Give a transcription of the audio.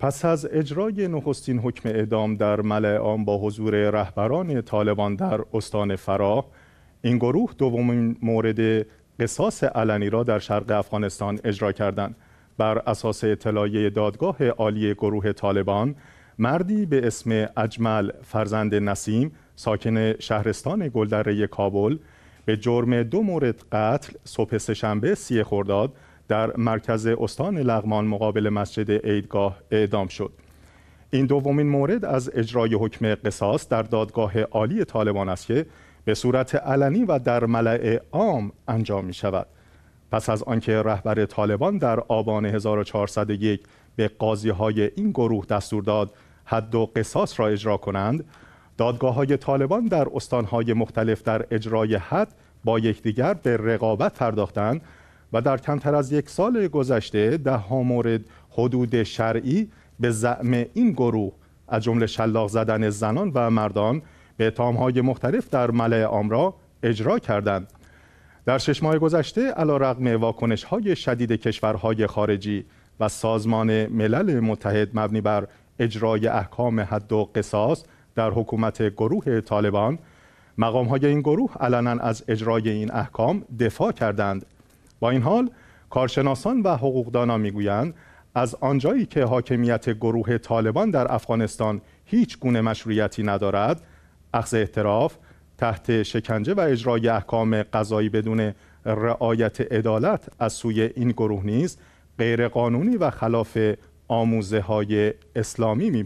پس از اجرای نخستین حکم اعدام در ملع آن با حضور رهبران طالبان در استان فرا این گروه دومین مورد قصاص علنی را در شرق افغانستان اجرا کردند بر اساس اطلاعیه دادگاه عالی گروه طالبان مردی به اسم اجمل فرزند نسیم ساکن شهرستان گلدره کابل به جرم دو مورد قتل صبح شنبه سی خرداد در مرکز استان لغمان مقابل مسجد عیدگاه اعدام شد این دومین مورد از اجرای حکم قصاص در دادگاه عالی طالبان است که به صورت علنی و در ملع عام انجام می شود پس از آنکه رهبر طالبان در آبان 1401 به قاضی های این گروه دستور داد حد و قصاص را اجرا کنند دادگاه های طالبان در استان مختلف در اجرای حد با یکدیگر به رقابت پرداختند و در کمتر از یک سال گذشته ده ها مورد حدود شرعی به زعم این گروه از جمله شلاق زدن زنان و مردان به اتهامهای مختلف در ملع آمرا اجرا کردند در شش ماه گذشته واکنش های شدید کشورهای خارجی و سازمان ملل متحد مبنی بر اجرای احکام حد و قصاص در حکومت گروه طالبان مقام های این گروه علنا از اجرای این احکام دفاع کردند با این حال کارشناسان و حقوقدانان میگویند از آنجایی که حاکمیت گروه طالبان در افغانستان هیچ گونه مشروعیتی ندارد اخذ اعتراف تحت شکنجه و اجرای احکام قضایی بدون رعایت عدالت از سوی این گروه نیز غیرقانونی و خلاف آموزه های اسلامی می